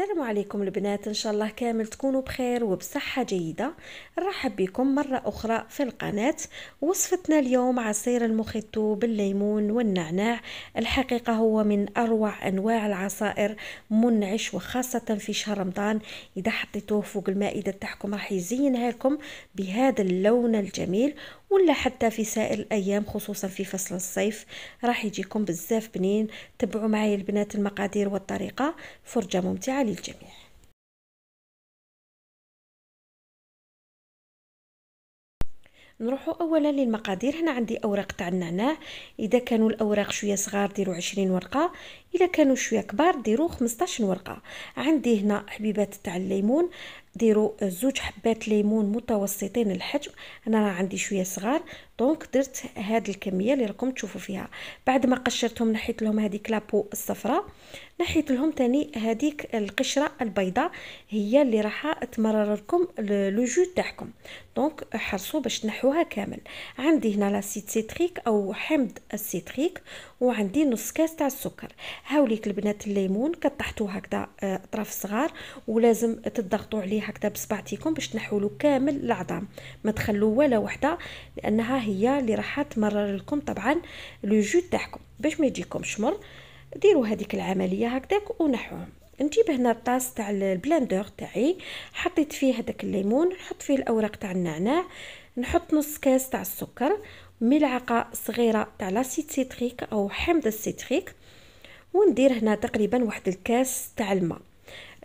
السلام عليكم البنات ان شاء الله كامل تكونوا بخير وبصحه جيده نرحب بكم مره اخرى في القناه وصفتنا اليوم عصير المخيطو بالليمون والنعناع الحقيقه هو من اروع انواع العصائر منعش وخاصه في شهر رمضان اذا حطيتوه فوق المائده تاعكم راح يزينها لكم بهذا اللون الجميل ولا حتى في سائر الأيام خصوصا في فصل الصيف راح يجيكم بزاف بنين تبعوا معايا البنات المقادير والطريقة فرجة ممتعة للجميع نروحوا اولا للمقادير هنا عندي اوراق تاع النعناع اذا كانوا الاوراق شويه صغار ديروا 20 ورقه اذا كانوا شويه كبار ديروا 15 ورقه عندي هنا حبيبات تاع الليمون ديروا زوج حبات ليمون متوسطين الحجم انا راه عندي شويه صغار دونك درت هاد الكميه اللي راكم تشوفوا فيها بعد ما قشرتهم نحيت لهم هذيك لابو الصفراء نحيت لهم تاني هذيك القشره البيضاء هي اللي راح تمرر لكم لو جو تاعكم دونك حرصوا باش تنحوا نطيحوها كامل عندي هنا لاسيد سيتريك او حمض السيتريك وعندي نص كاس تاع السكر هاوليك البنات الليمون كطحتوه هكذا آه، اطراف صغار ولازم تضغطوا عليه هكذا بصبعتيكم باش تنحولوا كامل العظام ما تخلو ولا وحده لانها هي اللي راح تمرر لكم طبعا لو جو تاعكم باش ما يجيكمش مر ديروا هذيك العمليه هكذاك ونحوهم نجيب هنا الطاس تاع البلاندور تاعي حطيت فيه هذاك الليمون نحط فيه الاوراق تاع النعناع نحط نص كاس تاع السكر ملعقه صغيره تاع لاسيت سيتريك او حمض السيتريك وندير هنا تقريبا واحد الكاس تاع الماء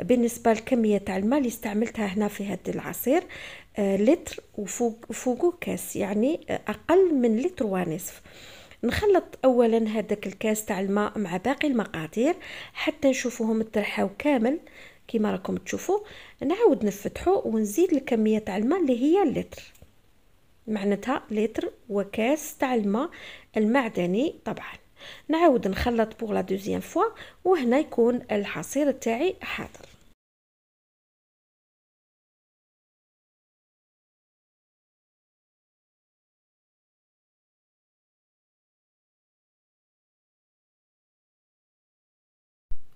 بالنسبه للكميه تاع الماء اللي استعملتها هنا في هذا العصير آه، لتر وفوق فوقو كاس يعني اقل من لتر ونصف نخلط اولا هذاك الكاس تاع الماء مع باقي المقادير حتى نشوفوهم ترحاو كامل كما راكم تشوفوا نعاود نفتحو ونزيد الكميه تاع الماء اللي هي لتر معناتها لتر وكاس تاع الماء المعدني طبعا نعاود نخلط بوغ لا دوزيام فوا وهنا يكون العصير تاعي حاضر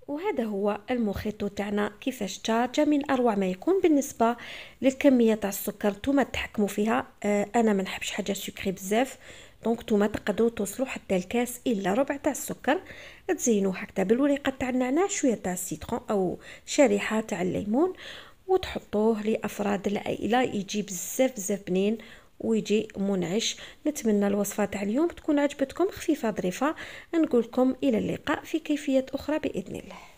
وهذا هو المخيط تاعنا كيفاش تا من اروع ما يكون بالنسبه للكميه تاع السكر نتوما تحكموا فيها آه انا ما نحبش حاجه سكري بزاف دونك نتوما تقدروا توصلوا حتى الكاس الا ربع تاع السكر تزينوا هكذا بالوريقه تاع النعناع شويه تاع السيترون او شريحه تاع الليمون وتحطوه لافراد العائله يجي بزاف بزاف بنين ويجي منعش نتمنى الوصفه تاع اليوم تكون عجبتكم خفيفه ظريفه نقول لكم الى اللقاء في كيفيه اخرى باذن الله